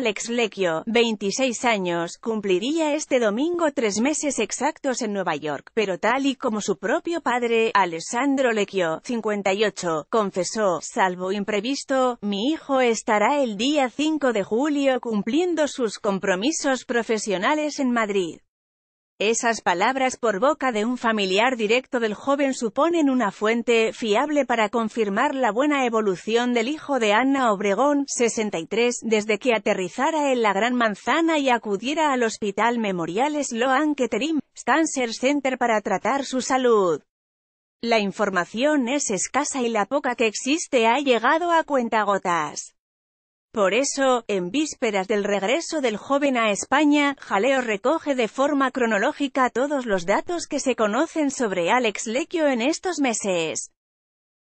Alex Lecchio, 26 años, cumpliría este domingo tres meses exactos en Nueva York, pero tal y como su propio padre, Alessandro Lecchio, 58, confesó, salvo imprevisto, mi hijo estará el día 5 de julio cumpliendo sus compromisos profesionales en Madrid. Esas palabras por boca de un familiar directo del joven suponen una fuente fiable para confirmar la buena evolución del hijo de Ana Obregón, 63, desde que aterrizara en la Gran Manzana y acudiera al Hospital Memoriales Sloan Kettering Cancer Center para tratar su salud. La información es escasa y la poca que existe ha llegado a cuentagotas. Por eso, en vísperas del regreso del joven a España, Jaleo recoge de forma cronológica todos los datos que se conocen sobre Alex Lequio en estos meses.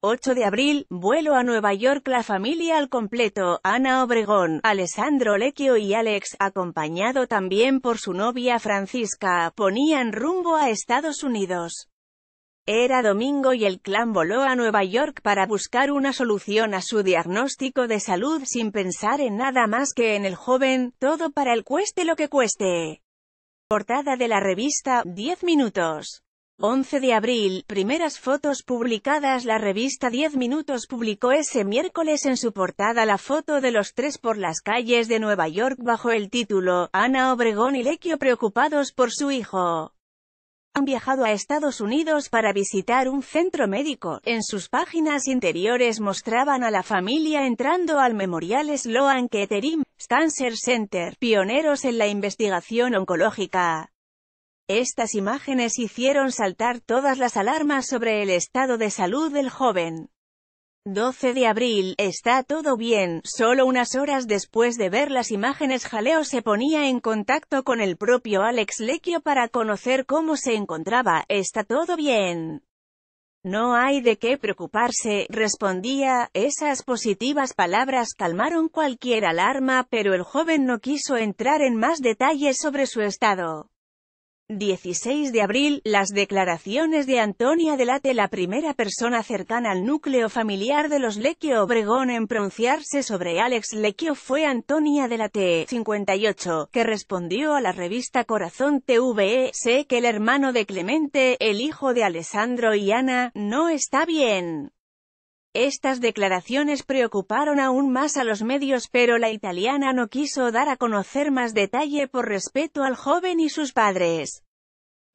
8 de abril, vuelo a Nueva York La familia al completo, Ana Obregón, Alessandro Lecchio y Alex, acompañado también por su novia Francisca, ponían rumbo a Estados Unidos. Era domingo y el clan voló a Nueva York para buscar una solución a su diagnóstico de salud sin pensar en nada más que en el joven, todo para el cueste lo que cueste. Portada de la revista, 10 minutos. 11 de abril, primeras fotos publicadas La revista 10 Minutos publicó ese miércoles en su portada la foto de los tres por las calles de Nueva York bajo el título, Ana Obregón y Lequio preocupados por su hijo han viajado a Estados Unidos para visitar un centro médico. En sus páginas interiores mostraban a la familia entrando al Memorial Sloan Kettering Cancer Center, pioneros en la investigación oncológica. Estas imágenes hicieron saltar todas las alarmas sobre el estado de salud del joven. 12 de abril, está todo bien, solo unas horas después de ver las imágenes Jaleo se ponía en contacto con el propio Alex Lecchio para conocer cómo se encontraba, está todo bien. No hay de qué preocuparse, respondía, esas positivas palabras calmaron cualquier alarma pero el joven no quiso entrar en más detalles sobre su estado. 16 de abril, las declaraciones de Antonia Delate, la primera persona cercana al núcleo familiar de los Lequio Obregón en pronunciarse sobre Alex Lequio fue Antonia Delate, 58, que respondió a la revista Corazón TVE, sé que el hermano de Clemente, el hijo de Alessandro y Ana, no está bien. Estas declaraciones preocuparon aún más a los medios pero la italiana no quiso dar a conocer más detalle por respeto al joven y sus padres.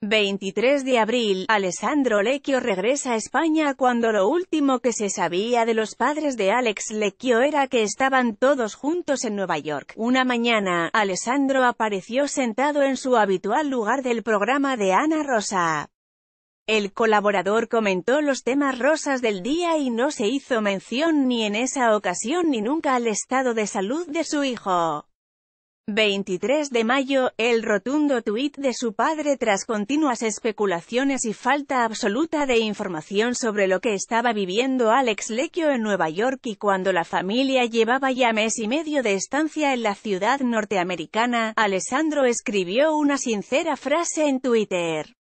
23 de abril, Alessandro Lecchio regresa a España cuando lo último que se sabía de los padres de Alex Lecchio era que estaban todos juntos en Nueva York. Una mañana, Alessandro apareció sentado en su habitual lugar del programa de Ana Rosa. El colaborador comentó los temas rosas del día y no se hizo mención ni en esa ocasión ni nunca al estado de salud de su hijo. 23 de mayo, el rotundo tuit de su padre tras continuas especulaciones y falta absoluta de información sobre lo que estaba viviendo Alex Lecchio en Nueva York y cuando la familia llevaba ya mes y medio de estancia en la ciudad norteamericana, Alessandro escribió una sincera frase en Twitter.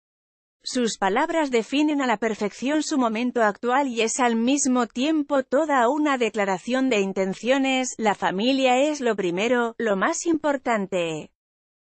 Sus palabras definen a la perfección su momento actual y es al mismo tiempo toda una declaración de intenciones, la familia es lo primero, lo más importante.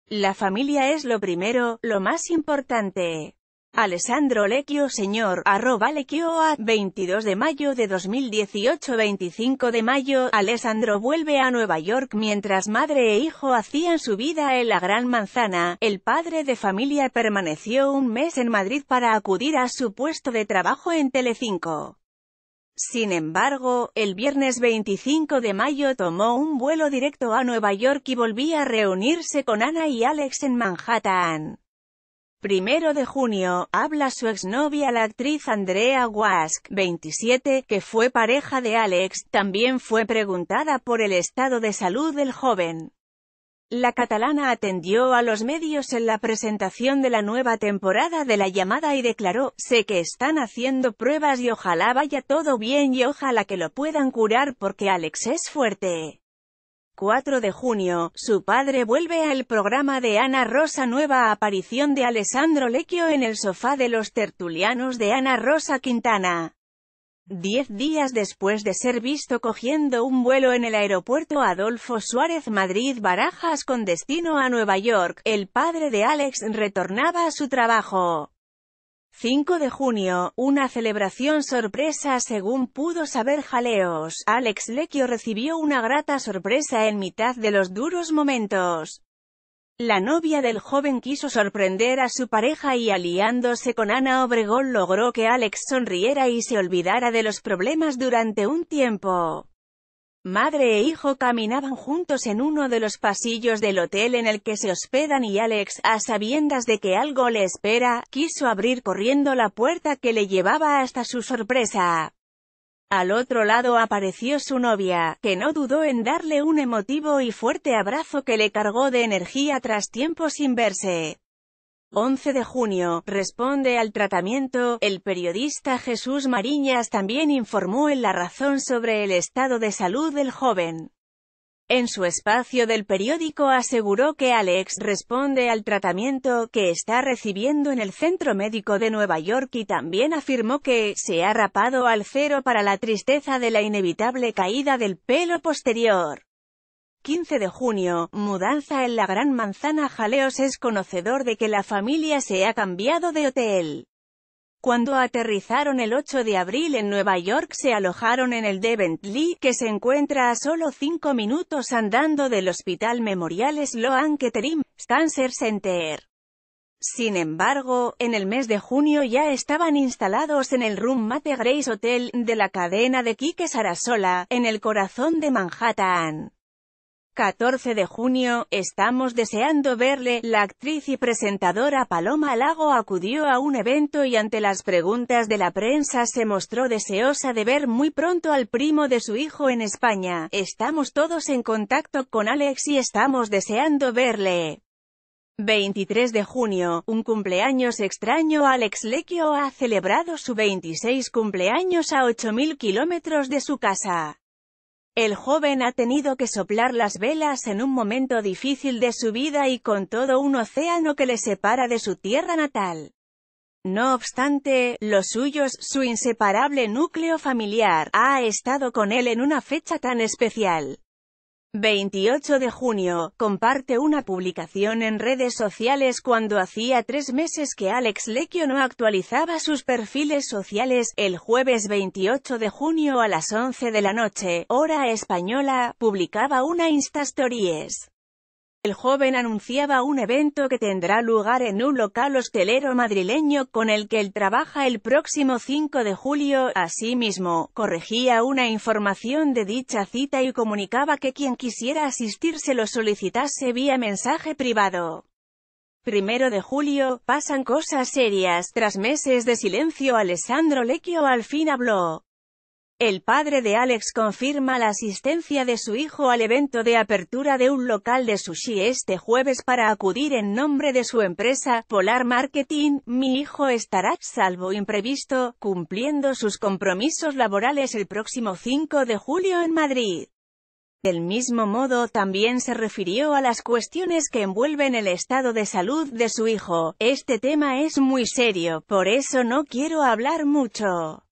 La familia es lo primero, lo más importante. Alessandro Lecchio señor, arroba Lecchio a, 22 de mayo de 2018 25 de mayo, Alessandro vuelve a Nueva York mientras madre e hijo hacían su vida en la Gran Manzana, el padre de familia permaneció un mes en Madrid para acudir a su puesto de trabajo en Telecinco. Sin embargo, el viernes 25 de mayo tomó un vuelo directo a Nueva York y volvía a reunirse con Ana y Alex en Manhattan. Primero de junio, habla su exnovia la actriz Andrea Wask, 27, que fue pareja de Alex, también fue preguntada por el estado de salud del joven. La catalana atendió a los medios en la presentación de la nueva temporada de La Llamada y declaró, sé que están haciendo pruebas y ojalá vaya todo bien y ojalá que lo puedan curar porque Alex es fuerte. 4 de junio, su padre vuelve al programa de Ana Rosa nueva aparición de Alessandro Lecchio en el sofá de los tertulianos de Ana Rosa Quintana. Diez días después de ser visto cogiendo un vuelo en el aeropuerto Adolfo Suárez Madrid Barajas con destino a Nueva York, el padre de Alex retornaba a su trabajo. 5 de junio, una celebración sorpresa según pudo saber Jaleos, Alex Lecchio recibió una grata sorpresa en mitad de los duros momentos. La novia del joven quiso sorprender a su pareja y aliándose con Ana Obregón logró que Alex sonriera y se olvidara de los problemas durante un tiempo. Madre e hijo caminaban juntos en uno de los pasillos del hotel en el que se hospedan y Alex, a sabiendas de que algo le espera, quiso abrir corriendo la puerta que le llevaba hasta su sorpresa. Al otro lado apareció su novia, que no dudó en darle un emotivo y fuerte abrazo que le cargó de energía tras tiempo sin verse. 11 de junio, responde al tratamiento, el periodista Jesús Mariñas también informó en La Razón sobre el estado de salud del joven. En su espacio del periódico aseguró que Alex responde al tratamiento que está recibiendo en el Centro Médico de Nueva York y también afirmó que se ha rapado al cero para la tristeza de la inevitable caída del pelo posterior. 15 de junio, mudanza en la Gran Manzana Jaleos es conocedor de que la familia se ha cambiado de hotel. Cuando aterrizaron el 8 de abril en Nueva York se alojaron en el deventley que se encuentra a solo 5 minutos andando del Hospital Memorial Sloan Kettering Cancer Center. Sin embargo, en el mes de junio ya estaban instalados en el Room Mate Grace Hotel, de la cadena de Quique Sarasola, en el corazón de Manhattan. 14 de junio, estamos deseando verle, la actriz y presentadora Paloma Lago acudió a un evento y ante las preguntas de la prensa se mostró deseosa de ver muy pronto al primo de su hijo en España. Estamos todos en contacto con Alex y estamos deseando verle. 23 de junio, un cumpleaños extraño Alex Lecchio ha celebrado su 26 cumpleaños a 8.000 kilómetros de su casa. El joven ha tenido que soplar las velas en un momento difícil de su vida y con todo un océano que le separa de su tierra natal. No obstante, los suyos, su inseparable núcleo familiar, ha estado con él en una fecha tan especial. 28 de junio, comparte una publicación en redes sociales cuando hacía tres meses que Alex Lecchio no actualizaba sus perfiles sociales, el jueves 28 de junio a las 11 de la noche, hora española, publicaba una Instastories el joven anunciaba un evento que tendrá lugar en un local hostelero madrileño con el que él trabaja el próximo 5 de julio. Asimismo, corregía una información de dicha cita y comunicaba que quien quisiera asistir se lo solicitase vía mensaje privado. Primero de julio, pasan cosas serias. Tras meses de silencio Alessandro Lecchio al fin habló. El padre de Alex confirma la asistencia de su hijo al evento de apertura de un local de sushi este jueves para acudir en nombre de su empresa, Polar Marketing, mi hijo estará, salvo imprevisto, cumpliendo sus compromisos laborales el próximo 5 de julio en Madrid. Del mismo modo también se refirió a las cuestiones que envuelven el estado de salud de su hijo, este tema es muy serio, por eso no quiero hablar mucho.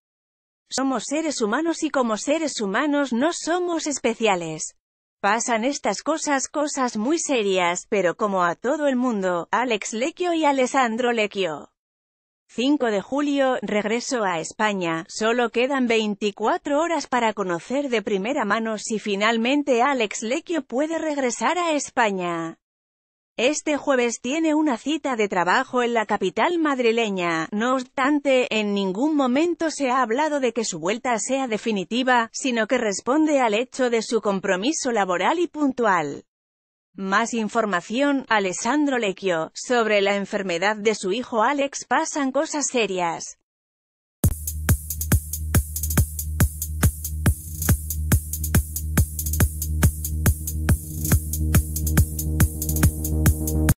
Somos seres humanos y como seres humanos no somos especiales. Pasan estas cosas, cosas muy serias, pero como a todo el mundo, Alex Lecchio y Alessandro Lecchio. 5 de julio, regreso a España, solo quedan 24 horas para conocer de primera mano si finalmente Alex Lequio puede regresar a España. Este jueves tiene una cita de trabajo en la capital madrileña, no obstante, en ningún momento se ha hablado de que su vuelta sea definitiva, sino que responde al hecho de su compromiso laboral y puntual. Más información, Alessandro Lecchio, sobre la enfermedad de su hijo Alex pasan cosas serias.